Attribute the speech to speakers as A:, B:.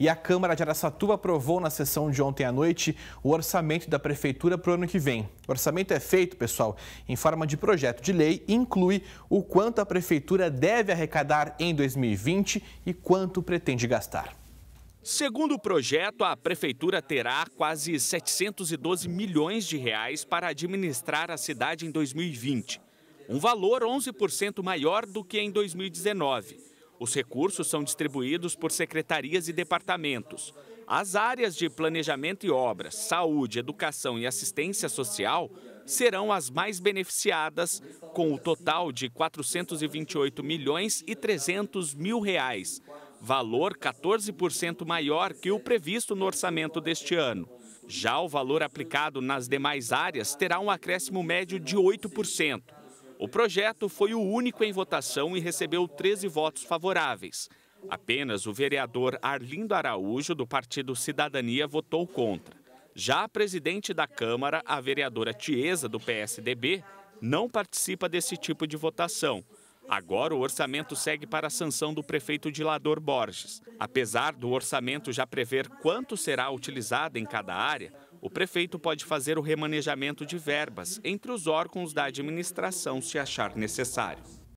A: E a Câmara de Araçatuba aprovou na sessão de ontem à noite o orçamento da Prefeitura para o ano que vem. O orçamento é feito, pessoal, em forma de projeto de lei e inclui o quanto a Prefeitura deve arrecadar em 2020 e quanto pretende gastar.
B: Segundo o projeto, a prefeitura terá quase 712 milhões de reais para administrar a cidade em 2020, um valor 11% maior do que em 2019. Os recursos são distribuídos por secretarias e departamentos. As áreas de planejamento e obras, saúde, educação e assistência social serão as mais beneficiadas, com o total de 428 milhões e 300 mil reais, valor 14% maior que o previsto no orçamento deste ano. Já o valor aplicado nas demais áreas terá um acréscimo médio de 8%. O projeto foi o único em votação e recebeu 13 votos favoráveis. Apenas o vereador Arlindo Araújo, do Partido Cidadania, votou contra. Já a presidente da Câmara, a vereadora Tiesa, do PSDB, não participa desse tipo de votação. Agora, o orçamento segue para a sanção do prefeito de Lador Borges. Apesar do orçamento já prever quanto será utilizado em cada área, o prefeito pode fazer o remanejamento de verbas entre os órgãos da administração se achar necessário.